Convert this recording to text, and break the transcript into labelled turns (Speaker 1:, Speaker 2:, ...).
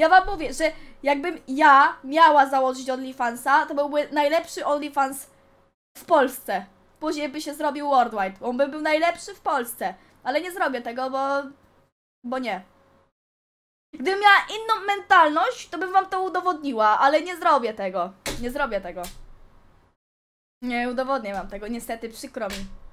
Speaker 1: Ja wam mówię, że jakbym ja miała założyć OnlyFansa, to byłby najlepszy OnlyFans w Polsce. Później by się zrobił worldwide. On by był najlepszy w Polsce. Ale nie zrobię tego, bo... Bo nie. Gdybym miała inną mentalność, to bym wam to udowodniła, ale nie zrobię tego. Nie zrobię tego. Nie udowodnię wam tego, niestety, przykro mi.